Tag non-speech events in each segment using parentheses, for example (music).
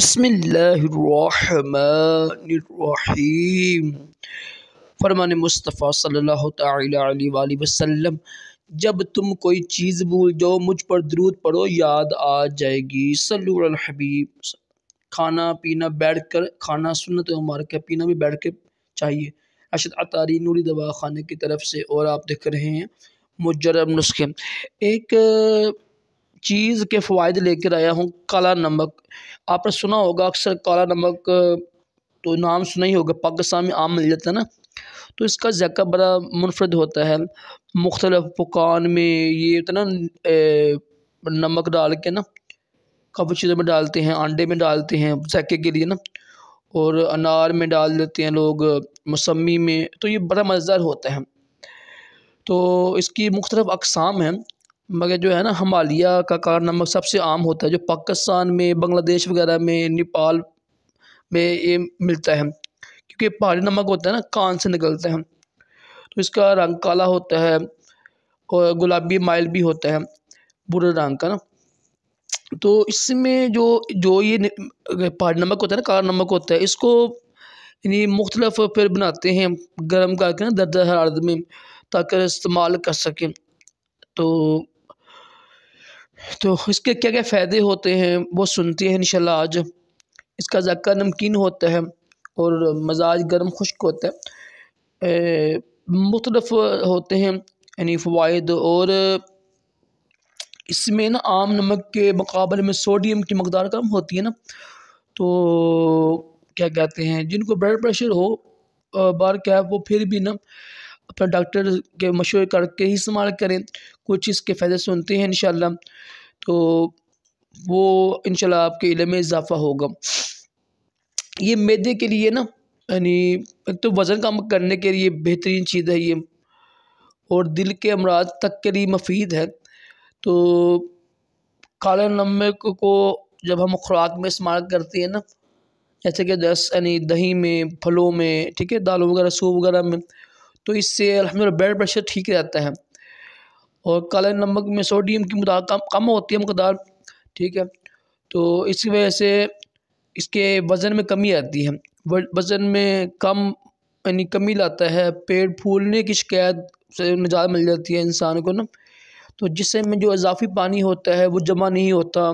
बसमीम फरमान मुस्तफ़ा सल्लल्लाहु अलैहि वसल्लम जब तुम कोई चीज़ भूल जाओ मुझ पर दरूद पढ़ो याद आ जाएगी सल्लूर हबीब खाना पीना बैठ कर खाना सुनत मार के पीना भी बैठ के चाहिए अशद अतारी नूरी दवा खाने की तरफ से और आप देख रहे हैं मुजरम नुस्खे एक चीज़ के फ़ायदे लेकर आया हूँ काला नमक आपने सुना होगा अक्सर काला नमक तो नाम सुना ही होगा पाकिस्तान में आम मिल जाता है ना तो इसका जैका बड़ा मुनफरद होता है मुख्तलफ़ पकान में ये होता ना नमक डाल के ना काफ़ी चीज़ों में डालते हैं अंडे में डालते हैं जैके के लिए ना और अनार में डाल देते हैं लोग मौसमी में तो ये बड़ा मज़ेदार होता है तो इसकी मुख्तलिफ़ अकसाम हैं मगर जो है ना हमालिया का काला नमक सबसे आम होता है जो पाकिस्तान में बांग्लादेश वगैरह में नेपाल में ये मिलता है क्योंकि पहाड़ी नमक होता है ना कान से निकलता है तो इसका रंग काला होता है और गुलाबी माइल भी होता है बुरे रंग का ना तो इसमें जो जो ये पहाड़ी नमक होता है ना काला नमक होता है इसको यानी मुख्तलफ फिर बनाते हैं गर्म करके ना दर्द हरारत में ताकि इस्तेमाल कर सकें तो तो इसके क्या क्या फ़ायदे होते हैं वो सुनते हैं इनशाला आज इसका जायका नमकीन होता है और मजाज गर्म खुश्क होता है मुख्तलफ होते हैं यानी फ़वाद और इसमें ना आम नमक के मुकाबले में सोडियम की मकदार कम होती है ना तो क्या कहते हैं जिनको ब्लड प्रेशर हो बार क्या वो फिर भी ना अपना डॉक्टर के मशवरे करके ही इस्तेमाल करें कुछ इसके फ़ायदे सुनते हैं इन तो वो इन आपके इलम में इजाफ़ा होगा ये मैदे के लिए ना यानी एक तो वज़न कम करने के लिए बेहतरीन चीज़ है ये और दिल के अमराज तक के लिए मफीद है तो काले नमक को जब हम खुराक में इस्तेमाल करते हैं ना जैसे कि दस यानी दही में फलों में ठीक है दालों वगैरह सूप वगैरह में तो इससे अलहमदिल्ला ब्लड प्रेशर ठीक रहता है और काले नमक में सोडियम की मदार कम कम होती है मकदार ठीक है तो इसकी वजह से इसके वज़न में कमी आती है वज़न में कम यानी कमी लाता है पेड़ फूलने की शिकायत से निजात मिल जाती है इंसान को ना तो जिससे में जो इजाफी पानी होता है वो जमा नहीं होता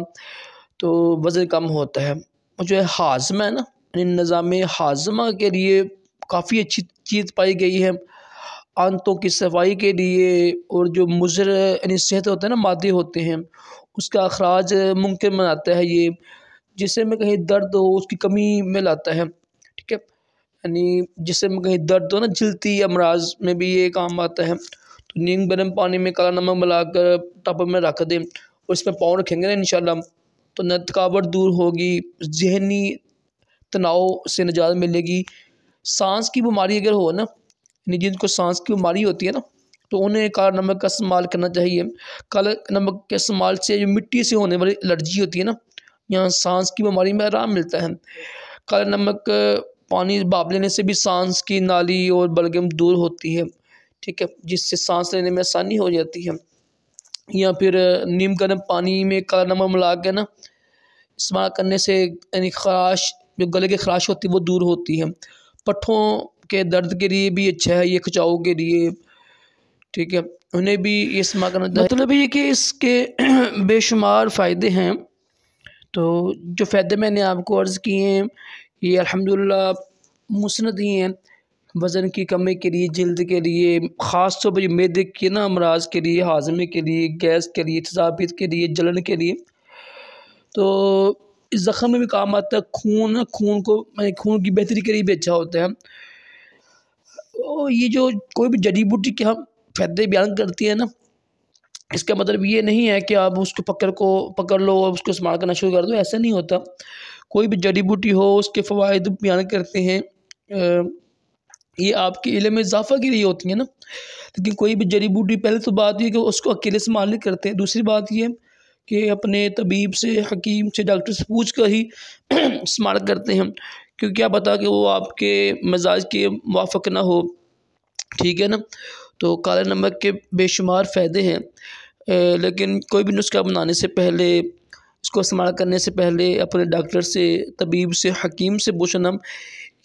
तो वज़न कम होता है और जो है हाजमा है ना यानी निज़ाम हाजमा के लिए काफ़ी अच्छी चीज़ पाई गई है आंतों की सफाई के लिए और जो मुज़र यानी सेहत होते हैं ना मादे होते हैं उसका अखराज मुमकिन बनाता है ये जिससे में कहीं दर्द हो उसकी कमी में लाता है ठीक है यानी जिससे में कहीं दर्द हो ना जलती अमराज में भी ये काम आता है तो नींद गर्म पानी में काला नमक मिलाकर टप में रख दें और इसमें पाँव रखेंगे ना इन तो न थकावट दूर होगी जहनी तनाव से निजात मिलेगी सांस की बीमारी अगर हो ना यानी जिनको सांस की बीमारी होती है ना तो उन्हें काला नमक का इस्तेमाल करना चाहिए काला नमक के इस्तेमाल से जो मिट्टी से होने वाली एलर्जी होती है ना यहाँ सांस की बीमारी में आराम मिलता है काला नमक पानी भाप लेने से भी सांस की नाली और बलगम दूर होती है ठीक है जिससे सांस लेने में आसानी हो जाती है या फिर नीम गर्म पानी में काला नमक मिला के ना इस्तेमाल करने से यानी खराश जो गले की खराश होती है वो दूर होती है पट्ठों के दर्द के लिए भी अच्छा है ये खिंचाव के लिए ठीक है उन्हें भी ये इस्तेमाल करना चाहिए मतलब ये कि इसके (clears throat) बेशुमार फ़ायदे हैं तो जो फ़ायदे मैंने आपको अर्ज़ किए हैं ये अल्हम्दुलिल्लाह मुस्ंद ही हैं वज़न की कमी के लिए जल्द के लिए ख़ास तौर पर मैदे के ना अमराज के लिए हाजमे के लिए गैस के लिए तजाबित के लिए जलन के लिए तो इस ज़ख़म में भी काम आता है खून खून को खून की बेहतरी के लिए भी अच्छा होता है तो ये जो कोई भी जड़ी बूटी के हम फायदे बयान करती है ना इसका मतलब ये नहीं है कि आप उसको पकड़ को पकड़ लो और उसको इस्तेमाल करना शुरू कर दो ऐसा नहीं होता कोई भी जड़ी बूटी हो उसके फ़वाद बयान करते हैं ये आपके इलम में इजाफा के लिए होती है ना लेकिन कोई भी जड़ी बूटी पहले तो बात यह कि उसको अकेले इस्तेमाल नहीं करते दूसरी बात यह कि अपने तबीब से हकीम से डॉक्टर से पूछ कर ही इस्तेमाल (clears throat) करते हैं क्योंकि क्या पता कि वो आपके मिजाज के मुआफ़ ना हो ठीक है ना तो काले नमक के बेशुमार फ़ायदे हैं लेकिन कोई भी नुस्खा बनाने से पहले इसको इस्तेमाल करने से पहले अपने डॉक्टर से तबीब से हकीम से पूछना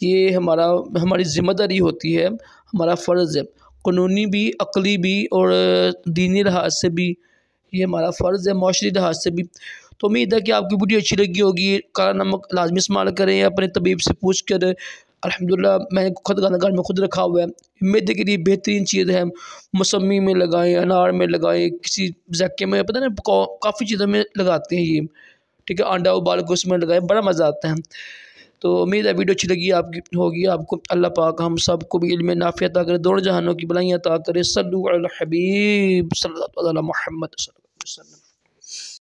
ये हमारा हमारी ज़िम्मेदारी होती है हमारा फ़र्ज़ है क़ानूनी भी अकली भी और दीनी लिहाज से भी ये हमारा फ़र्ज़ है माशरी लिहाज से भी तो उम्मीद है कि आपकी वीडियो अच्छी लगी होगी काला नमक लाजमी इस्तेमाल करें अपने तबीब से पूछ कर अलहमदिल्ला मैंने खुद गाना घर में खुद रखा हुआ है उम्मीद के लिए बेहतरीन चीज़ है मौसमी में लगाएं अनार में लगाएं किसी जैके में पता नहीं काफ़ी चीज़ों में लगाते हैं ये ठीक है अंडा उबाल के उसमें लगाएं बड़ा मज़ा आता है तो उम्मीद है वीडियो अच्छी लगी आपकी होगी आपको अल्लाह पाक हम सबको भी इल्म नाफिया अता करे दोनों जहानों की बलाइयाँ अता करे सल्लु हबीब सल्ला मोहम्मद something